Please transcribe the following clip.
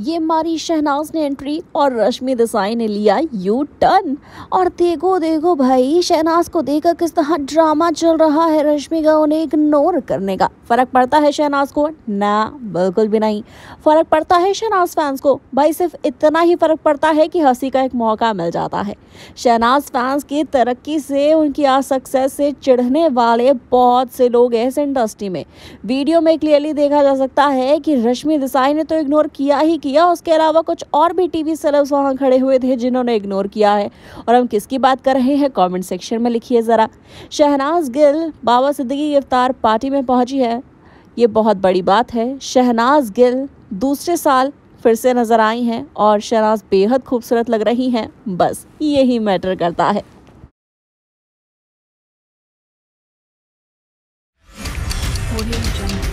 ये मारी शहनाज ने एंट्री और रश्मि देसाई ने लिया यू टर्न और देखो देखो भाई शहनाज को देखकर किस तरह ड्रामा चल रहा है रश्मि का उन्हें इग्नोर करने का फर्क पड़ता है शहनाज को ना बिल्कुल भी नहीं फर्क पड़ता है शहनाज फैंस को भाई सिर्फ इतना ही फर्क पड़ता है कि हंसी का एक मौका मिल जाता है शहनाज फैंस की तरक्की से उनकी आज सक्सेस से चिढ़ने वाले बहुत से लोग हैं इस इंडस्ट्री में वीडियो में क्लियरली देखा जा सकता है कि रश्मि देसाई ने तो इग्नोर किया ही किया उसके अलावा कुछ और भी टीवी सेलेब्स वहाँ खड़े हुए थे जिन्होंने इग्नोर किया है और हम किसकी बात कर रहे हैं कमेंट सेक्शन में लिखिए ज़रा शहनाज गिल बाबा सिद्दीकी गिरफ्तार पार्टी में पहुँची है ये बहुत बड़ी बात है शहनाज गिल दूसरे साल फिर से नज़र आई हैं और शहनाज बेहद खूबसूरत लग रही हैं बस यही मैटर करता है audio jungle